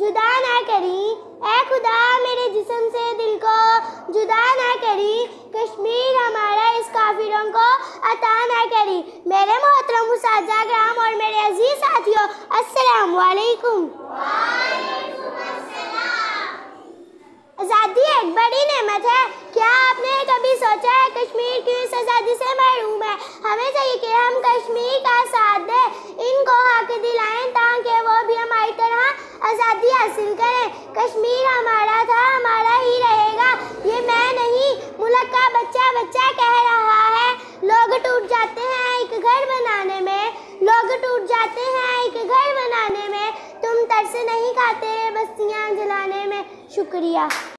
जुदा ना करी ए खुदा मेरे जिसम से दिल को जुदा ना करी कश्मीर हमारा इस काफिरों को अता ना करी मेरे मोहतरम साजा ग्राम और मेरे अजीज साथियों अस्सलाम वालेकुम आज़ादी एक बड़ी नेमत है क्या आपने कभी सोचा है कश्मीर की इस आज़ादी से महरूम है हमें चाहिए कि हम कश्मीर का हासिल करें कश्मीर हमारा था हमारा ही रहेगा ये मैं नहीं मुल्क का बच्चा बच्चा कह रहा है लोग टूट जाते हैं एक घर बनाने में लोग टूट जाते हैं एक घर बनाने में तुम तरस नहीं खाते बस्तियाँ जलाने में शुक्रिया